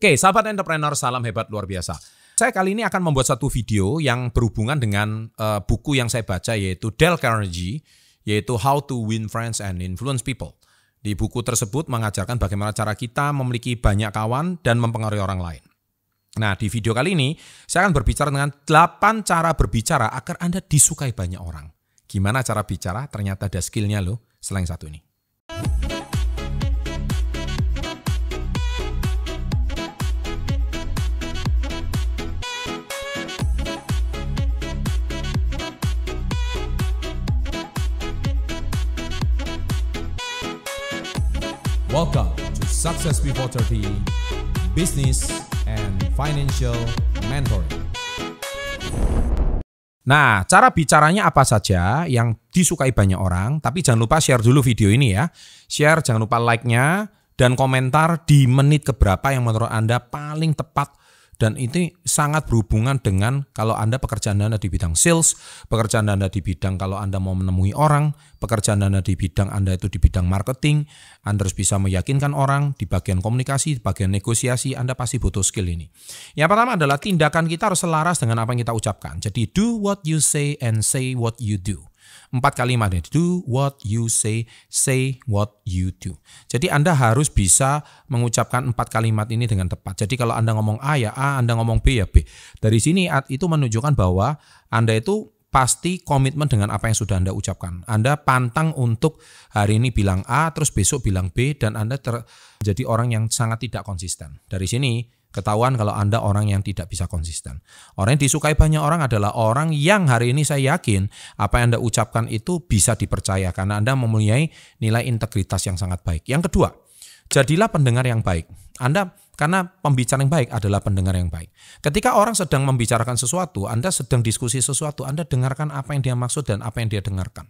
Oke, sahabat entrepreneur, salam hebat luar biasa. Saya kali ini akan membuat satu video yang berhubungan dengan uh, buku yang saya baca yaitu Dale Carnegie, yaitu How to Win Friends and Influence People. Di buku tersebut mengajarkan bagaimana cara kita memiliki banyak kawan dan mempengaruhi orang lain. Nah, di video kali ini saya akan berbicara dengan 8 cara berbicara agar Anda disukai banyak orang. Gimana cara bicara? Ternyata ada skillnya loh, selain satu ini. Welcome to Success Before 30 Business and Financial Mentoring. Nah, cara bicaranya apa saja yang disukai banyak orang, tapi jangan lupa share dulu video ini ya. Share, jangan lupa like-nya, dan komentar di menit keberapa yang menurut Anda paling tepat dan ini sangat berhubungan dengan kalau Anda pekerjaan Anda di bidang sales, pekerjaan Anda di bidang kalau Anda mau menemui orang, pekerjaan Anda di bidang Anda itu di bidang marketing, Anda harus bisa meyakinkan orang, di bagian komunikasi, di bagian negosiasi Anda pasti butuh skill ini. Yang pertama adalah tindakan kita harus selaras dengan apa yang kita ucapkan. Jadi do what you say and say what you do. Empat kalimat ini. Do what you say, say what you do. Jadi Anda harus bisa mengucapkan empat kalimat ini dengan tepat. Jadi kalau Anda ngomong A ya A, Anda ngomong B ya B. Dari sini itu menunjukkan bahwa Anda itu pasti komitmen dengan apa yang sudah Anda ucapkan. Anda pantang untuk hari ini bilang A, terus besok bilang B, dan Anda menjadi orang yang sangat tidak konsisten. Dari sini Ketahuan kalau Anda orang yang tidak bisa konsisten. Orang yang disukai banyak orang adalah orang yang hari ini saya yakin apa yang Anda ucapkan itu bisa dipercaya karena Anda mempunyai nilai integritas yang sangat baik. Yang kedua, jadilah pendengar yang baik. Anda karena pembicara yang baik adalah pendengar yang baik. Ketika orang sedang membicarakan sesuatu, Anda sedang diskusi sesuatu, Anda dengarkan apa yang dia maksud dan apa yang dia dengarkan.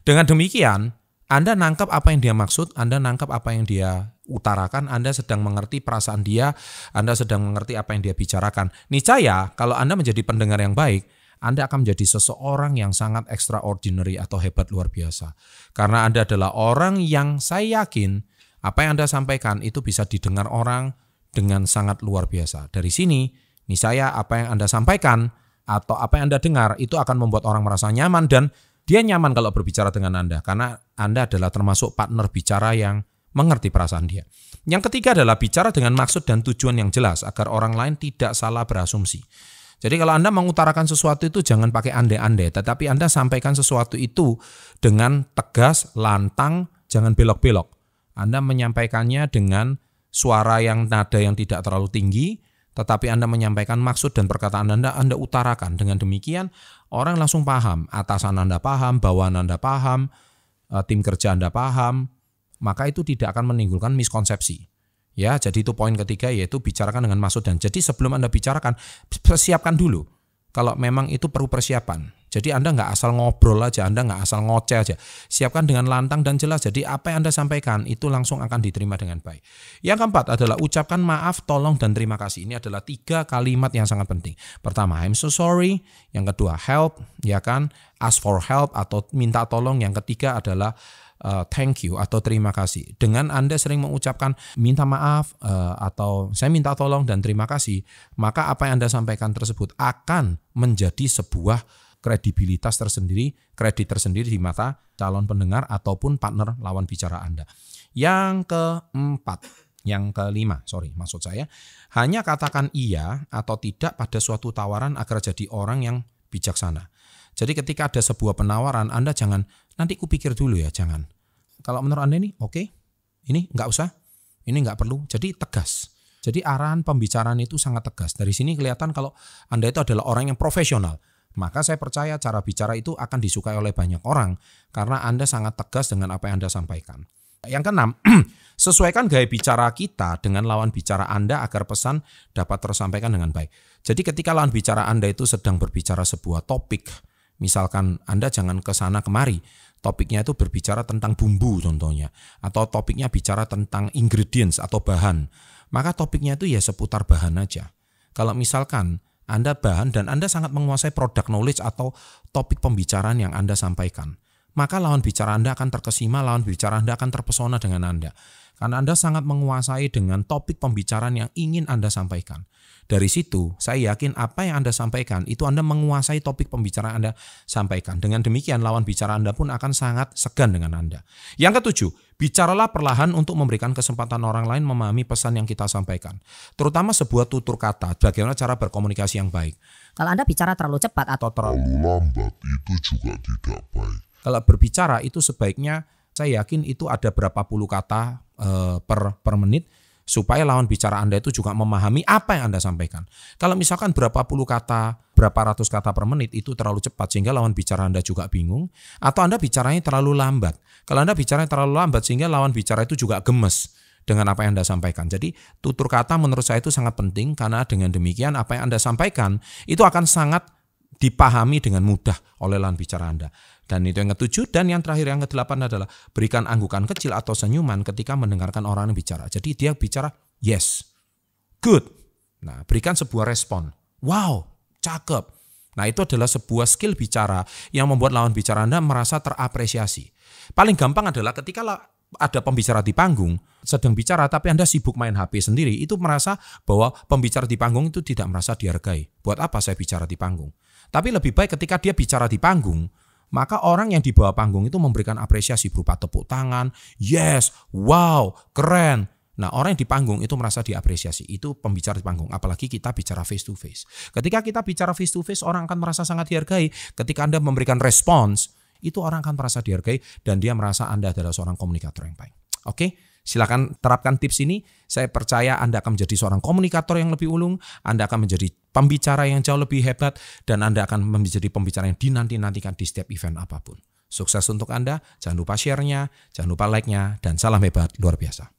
Dengan demikian, anda nangkap apa yang dia maksud, Anda nangkap apa yang dia utarakan, Anda sedang mengerti perasaan dia, Anda sedang mengerti apa yang dia bicarakan. Niscaya kalau Anda menjadi pendengar yang baik, anda akan menjadi seseorang yang sangat extraordinary atau hebat luar biasa. Karena Anda adalah orang yang saya yakin apa yang Anda sampaikan itu bisa didengar orang dengan sangat luar biasa. Dari sini, niscaya apa yang Anda sampaikan atau apa yang Anda dengar itu akan membuat orang merasa nyaman dan dia nyaman kalau berbicara dengan Anda karena Anda adalah termasuk partner bicara yang mengerti perasaan dia. Yang ketiga adalah bicara dengan maksud dan tujuan yang jelas agar orang lain tidak salah berasumsi. Jadi kalau Anda mengutarakan sesuatu itu jangan pakai ande-ande, tetapi Anda sampaikan sesuatu itu dengan tegas, lantang, jangan belok-belok. Anda menyampaikannya dengan suara yang nada yang tidak terlalu tinggi, tetapi Anda menyampaikan maksud dan perkataan Anda, Anda utarakan. Dengan demikian, orang langsung paham, atasan Anda paham, bawahan Anda paham, eh, tim kerja Anda paham, maka itu tidak akan menimbulkan miskonsepsi. Ya, jadi itu poin ketiga yaitu bicarakan dengan maksud dan. Jadi sebelum Anda bicarakan, persiapkan dulu. Kalau memang itu perlu persiapan. Jadi Anda nggak asal ngobrol aja, Anda nggak asal ngoceh aja. Siapkan dengan lantang dan jelas. Jadi apa yang Anda sampaikan itu langsung akan diterima dengan baik. Yang keempat adalah ucapkan maaf, tolong, dan terima kasih. Ini adalah tiga kalimat yang sangat penting. Pertama, I'm so sorry. Yang kedua, help, ya kan? Ask for help atau minta tolong. Yang ketiga adalah uh, thank you atau terima kasih. Dengan Anda sering mengucapkan minta maaf uh, atau saya minta tolong dan terima kasih, maka apa yang Anda sampaikan tersebut akan menjadi sebuah kredibilitas tersendiri, kredit tersendiri di mata calon pendengar ataupun partner lawan bicara Anda. Yang keempat, yang kelima, sorry, maksud saya hanya katakan iya atau tidak pada suatu tawaran agar jadi orang yang bijaksana. Jadi ketika ada sebuah penawaran, Anda jangan nanti kupikir dulu ya, jangan. Kalau menurut Anda ini oke, okay, ini nggak usah, ini nggak perlu. Jadi tegas. Jadi arahan pembicaraan itu sangat tegas. Dari sini kelihatan kalau Anda itu adalah orang yang profesional maka saya percaya cara bicara itu akan disukai oleh banyak orang karena Anda sangat tegas dengan apa yang Anda sampaikan. Yang keenam, sesuaikan gaya bicara kita dengan lawan bicara Anda agar pesan dapat tersampaikan dengan baik. Jadi ketika lawan bicara Anda itu sedang berbicara sebuah topik, misalkan Anda jangan ke sana kemari, topiknya itu berbicara tentang bumbu contohnya, atau topiknya bicara tentang ingredients atau bahan, maka topiknya itu ya seputar bahan aja. Kalau misalkan anda bahan dan Anda sangat menguasai produk knowledge atau topik pembicaraan yang Anda sampaikan. Maka lawan bicara Anda akan terkesima, lawan bicara Anda akan terpesona dengan Anda. Karena Anda sangat menguasai dengan topik pembicaraan yang ingin Anda sampaikan. Dari situ, saya yakin apa yang Anda sampaikan itu Anda menguasai topik pembicaraan Anda sampaikan. Dengan demikian, lawan bicara Anda pun akan sangat segan dengan Anda. Yang ketujuh, bicaralah perlahan untuk memberikan kesempatan orang lain memahami pesan yang kita sampaikan. Terutama sebuah tutur kata, bagaimana cara berkomunikasi yang baik. Kalau Anda bicara terlalu cepat atau terlalu lambat, itu juga tidak baik. Kalau berbicara itu sebaiknya saya yakin itu ada berapa puluh kata Eh, per per menit supaya lawan bicara Anda itu juga memahami apa yang Anda sampaikan. Kalau misalkan berapa puluh kata, berapa ratus kata per menit itu terlalu cepat sehingga lawan bicara Anda juga bingung atau Anda bicaranya terlalu lambat. Kalau Anda bicaranya terlalu lambat sehingga lawan bicara itu juga gemes dengan apa yang Anda sampaikan. Jadi tutur kata menurut saya itu sangat penting karena dengan demikian apa yang Anda sampaikan itu akan sangat dipahami dengan mudah oleh lawan bicara Anda. Dan itu yang ketujuh dan yang terakhir yang kedelapan adalah berikan anggukan kecil atau senyuman ketika mendengarkan orang yang bicara. Jadi dia bicara yes, good. Nah, berikan sebuah respon. Wow, cakep. Nah, itu adalah sebuah skill bicara yang membuat lawan bicara Anda merasa terapresiasi. Paling gampang adalah ketika ada pembicara di panggung sedang bicara tapi Anda sibuk main HP sendiri, itu merasa bahwa pembicara di panggung itu tidak merasa dihargai. Buat apa saya bicara di panggung? Tapi lebih baik ketika dia bicara di panggung, maka orang yang di bawah panggung itu memberikan apresiasi berupa tepuk tangan, yes, wow, keren. Nah, orang yang di panggung itu merasa diapresiasi. Itu pembicara di panggung, apalagi kita bicara face to face. Ketika kita bicara face to face, orang akan merasa sangat dihargai. Ketika Anda memberikan respons, itu orang akan merasa dihargai dan dia merasa Anda adalah seorang komunikator yang baik. Oke? Okay? Silahkan terapkan tips ini. Saya percaya Anda akan menjadi seorang komunikator yang lebih ulung, Anda akan menjadi pembicara yang jauh lebih hebat, dan Anda akan menjadi pembicara yang dinanti-nantikan di setiap event apapun. Sukses untuk Anda, jangan lupa share-nya, jangan lupa like-nya, dan salam hebat luar biasa.